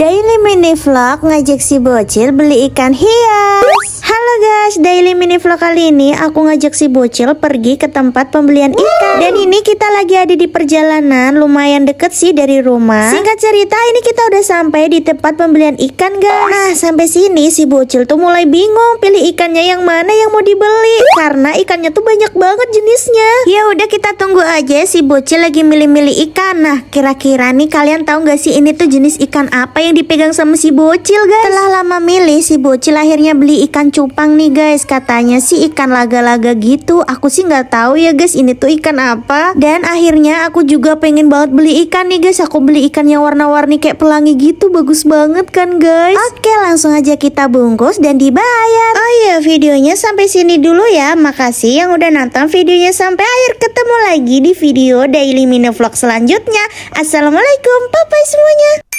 Daily Mini Vlog ngajak si bocil beli ikan hias. Halo guys, daily mini vlog kali ini aku ngajak si bocil pergi ke tempat pembelian ikan Dan ini kita lagi ada di perjalanan, lumayan deket sih dari rumah Singkat cerita, ini kita udah sampai di tempat pembelian ikan guys Nah, sampai sini si bocil tuh mulai bingung pilih ikannya yang mana yang mau dibeli Karena ikannya tuh banyak banget jenisnya Ya udah kita tunggu aja si bocil lagi milih-milih ikan Nah, kira-kira nih kalian tahu gak sih ini tuh jenis ikan apa yang dipegang sama si bocil guys Setelah lama milih, si bocil akhirnya beli ikan cumi cupang nih guys Katanya sih ikan laga-laga gitu Aku sih nggak tahu ya guys ini tuh ikan apa Dan akhirnya aku juga pengen banget beli ikan nih guys Aku beli ikan yang warna-warni kayak pelangi gitu Bagus banget kan guys Oke langsung aja kita bungkus dan dibayar Oh iya videonya sampai sini dulu ya Makasih yang udah nonton videonya sampai akhir Ketemu lagi di video Daily Mini Vlog selanjutnya Assalamualaikum bye bye semuanya